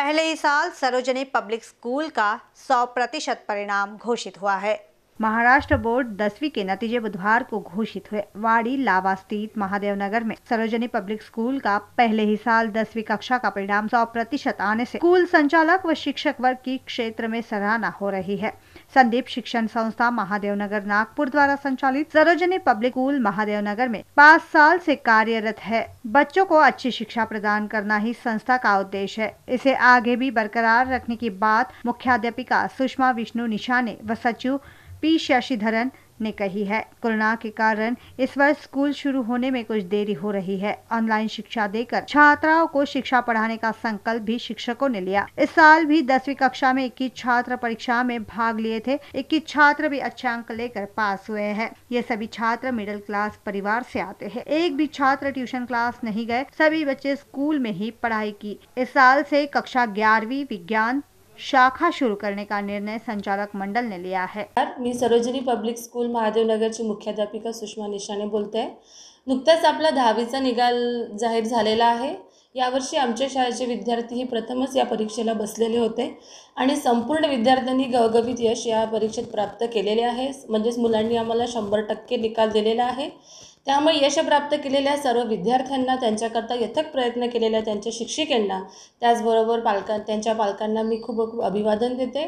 पहले ही साल Sarojini public school का 100 प्रतिशत परिणाम घोषित हुआ है महाराष्ट्र बोर्ड दसवीं के नतीजे बुधवार को घोषित हुए वाड़ी लावा स्थित महादेव नगर में सरोजनी पब्लिक स्कूल का पहले ही साल दसवीं कक्षा का परिणाम सौ प्रतिशत आने से स्कूल संचालक व शिक्षक वर्ग की क्षेत्र में सराहना हो रही है संदीप शिक्षण संस्था महादेव नगर नागपुर द्वारा संचालित सरोजनी पब्लिक स्कूल महादेव नगर में पाँच साल से कार्यरत है बच्चों को अच्छी शिक्षा प्रदान करना ही संस्था का उद्देश्य है इसे आगे भी बरकरार रखने की बात मुख्याध्यापिका सुषमा विष्णु निशा ने व सचिव पी शशिधरन ने कही है कोरोना के कारण इस वर्ष स्कूल शुरू होने में कुछ देरी हो रही है ऑनलाइन शिक्षा देकर छात्राओं को शिक्षा पढ़ाने का संकल्प भी शिक्षकों ने लिया इस साल भी दसवीं कक्षा में इक्कीस छात्र परीक्षा में भाग लिए थे इक्कीस छात्र भी अच्छे अंक लेकर पास हुए हैं ये सभी छात्र मिडिल क्लास परिवार से आते हैं एक भी छात्र ट्यूशन क्लास नहीं गए सभी बच्चे स्कूल में ही पढ़ाई की इस साल से कक्षा ग्यारहवीं विज्ञान शाखा शुरू करने का निर्णय संचालक मंडल ने लिया है मी सरोजिनी पब्लिक स्कूल महादेव महादेवनगरची मुख्याध्यापिका सुषमा निशाने बोलते नुकताच आपला दहावीचा निकाल जाहीर झालेला आहे यावर्षी आमच्या शाळेचे विद्यार्थी ही प्रथमच या परीक्षेला बसलेले होते आणि संपूर्ण विद्यार्थ्यांनी गवीत यश या परीक्षेत प्राप्त केलेले आहे म्हणजेच मुलांनी आम्हाला शंभर टक्के निकाल दिलेला आहे त्यामुळे यश प्राप्त केलेल्या सर्व विद्यार्थ्यांना त्यांच्याकरता यथक प्रयत्न केलेल्या त्यांच्या शिक्षिकेंना त्याचबरोबर पालकां त्यांच्या पालकांना मी खूप खूप अभिवादन देते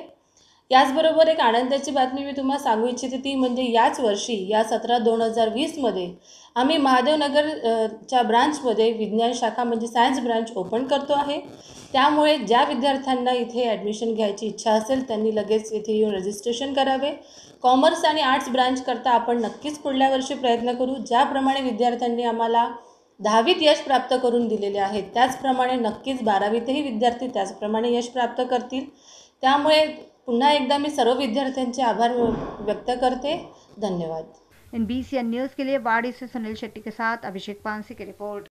याचबरोबर एक आनंदाची बातमी मी तुम्हाला सांगू इच्छिते ती म्हणजे याच वर्षी या सतरा दोन हजार वीसमध्ये आम्ही महादेवनगर च्या ब्रांचमध्ये विज्ञान शाखा म्हणजे सायन्स ब्रांच ओपन करतो आहे त्यामुळे ज्या विद्यार्थ्यांना इथे ॲडमिशन घ्यायची इच्छा असेल त्यांनी लगेच इथे येऊन रजिस्ट्रेशन करावे कॉमर्स आणि आर्ट्स ब्रांचकरता आपण नक्कीच पुढल्या वर्षी प्रयत्न करू ज्याप्रमाणे विद्यार्थ्यांनी आम्हाला दहावीत यश प्राप्त करून दिलेले आहेत त्याचप्रमाणे नक्कीच बारावीतही विद्यार्थी त्याचप्रमाणे यश प्राप्त करतील त्यामुळे पुन्हा एकदा मी सर्व विद्यार्थ्यांचे आभार व्यक्त करते धन्यवाद N B C N news के लिए बाड़ी से सुनील शेट्टी के साथ अभिषेक पांसी की रिपोर्ट